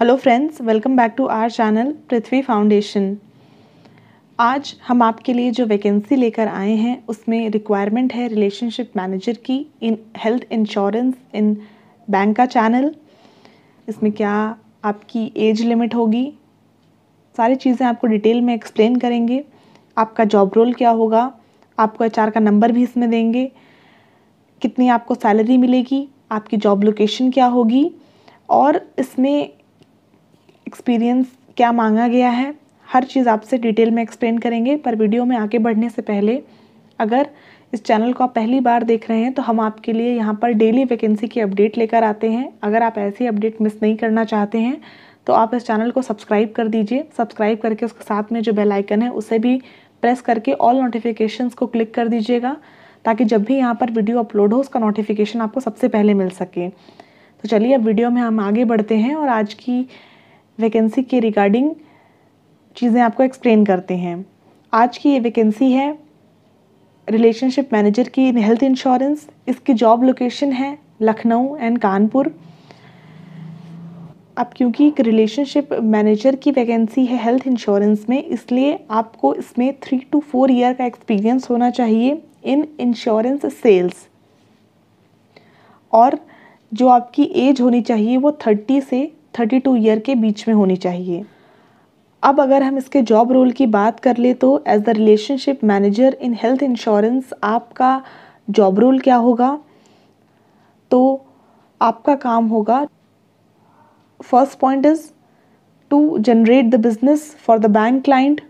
Hello friends welcome back to our channel Prithvi foundation आज हम आपके लिए जो वैकेंसी लेकर आए हैं उसमें रिक्वायरमेंट है रिलेशनशिप मैनेजर की in health insurance in bank का चैनल इसमें क्या आपकी एज लिमिट होगी सारी चीज़ें आपको डिटेल में एक्सप्लेन करेंगे आपका जॉब रोल क्या होगा आपको एच का नंबर भी इसमें देंगे कितनी आपको सैलरी मिलेगी आपकी जॉब लोकेशन क्या होगी और इसमें एक्सपीरियंस क्या मांगा गया है हर चीज़ आपसे डिटेल में एक्सप्लेन करेंगे पर वीडियो में आगे बढ़ने से पहले अगर इस चैनल को आप पहली बार देख रहे हैं तो हम आपके लिए यहाँ पर डेली वैकेंसी की अपडेट लेकर आते हैं अगर आप ऐसी अपडेट मिस नहीं करना चाहते हैं तो आप इस चैनल को सब्सक्राइब कर दीजिए सब्सक्राइब करके उसके साथ में जो बेल आइकन है उसे भी प्रेस करके ऑल नोटिफिकेशंस को क्लिक कर दीजिएगा ताकि जब भी यहाँ पर वीडियो अपलोड हो उसका नोटिफिकेशन आपको सबसे पहले मिल सके तो चलिए अब वीडियो में हम आगे बढ़ते हैं और आज की वैकेंसी के रिगार्डिंग चीज़ें आपको एक्सप्लेन करते हैं आज की ये वैकेंसी है रिलेशनशिप मैनेजर की इन हेल्थ इंश्योरेंस इसकी जॉब लोकेशन है लखनऊ एंड कानपुर अब क्योंकि एक रिलेशनशिप मैनेजर की वैकेंसी है हेल्थ इंश्योरेंस में इसलिए आपको इसमें थ्री टू फोर ईयर का एक्सपीरियंस होना चाहिए इन इंश्योरेंस सेल्स और जो आपकी एज होनी चाहिए वो थर्टी से थर्टी टू ईयर के बीच में होनी चाहिए अब अगर हम इसके जॉब रोल की बात कर ले तो as the relationship manager in health insurance आपका जॉब रोल क्या होगा तो आपका काम होगा first point is to generate the business for the bank client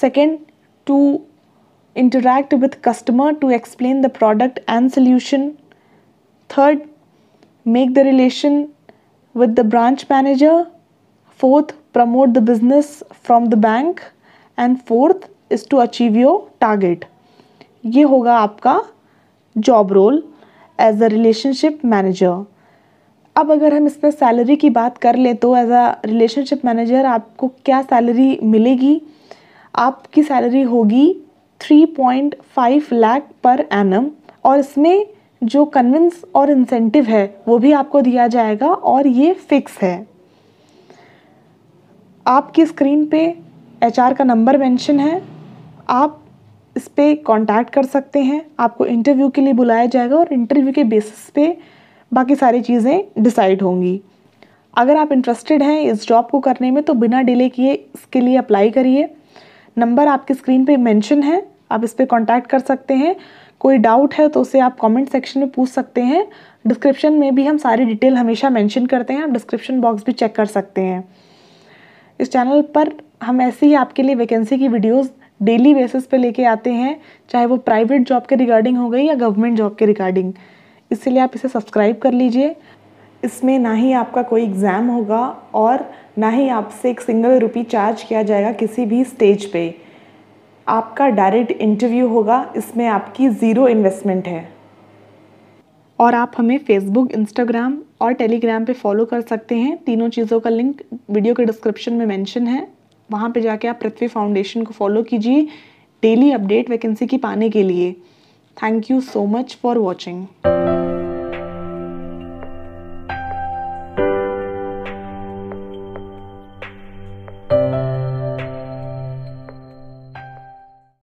second to interact with customer to explain the product and solution third make the relation with the branch manager. Fourth, promote the business from the bank. And fourth is to achieve your target. ये होगा आपका job role as a relationship manager अब अगर हम इसमें salary की बात कर लें तो एज अ रिलेशनशिप मैनेजर आपको क्या सैलरी मिलेगी आपकी सैलरी होगी 3.5 लाख पर एनम और इसमें जो कन्विंस और इंसेंटिव है वो भी आपको दिया जाएगा और ये फिक्स है आपकी स्क्रीन पे एच का नंबर मेंशन है आप इस पर कॉन्टैक्ट कर सकते हैं आपको इंटरव्यू के लिए बुलाया जाएगा और इंटरव्यू के बेसिस पे बाकी सारी चीज़ें डिसाइड होंगी अगर आप इंटरेस्टेड हैं इस जॉब को करने में तो बिना डिले किए इसके लिए अप्लाई करिए नंबर आपकी स्क्रीन पे मेंशन है आप इस पर कॉन्टैक्ट कर सकते हैं कोई डाउट है तो उसे आप कमेंट सेक्शन में पूछ सकते हैं डिस्क्रिप्शन में भी हम सारी डिटेल हमेशा मेंशन करते हैं आप डिस्क्रिप्शन बॉक्स भी चेक कर सकते हैं इस चैनल पर हम ऐसे ही आपके लिए वैकेंसी की वीडियोस डेली बेसिस पे लेके आते हैं चाहे वो प्राइवेट जॉब के रिगार्डिंग हो गई या गवर्नमेंट जॉब के रिगार्डिंग इसलिए आप इसे सब्सक्राइब कर लीजिए इसमें ना ही आपका कोई एग्ज़ाम होगा और ना ही आपसे एक सिंगल रुपी चार्ज किया जाएगा किसी भी स्टेज पर आपका डायरेक्ट इंटरव्यू होगा इसमें आपकी ज़ीरो इन्वेस्टमेंट है और आप हमें फेसबुक इंस्टाग्राम और टेलीग्राम पे फॉलो कर सकते हैं तीनों चीज़ों का लिंक वीडियो के डिस्क्रिप्शन में मेंशन है वहाँ पे जाके आप पृथ्वी फाउंडेशन को फॉलो कीजिए डेली अपडेट वैकेंसी की पाने के लिए thank you so much for watching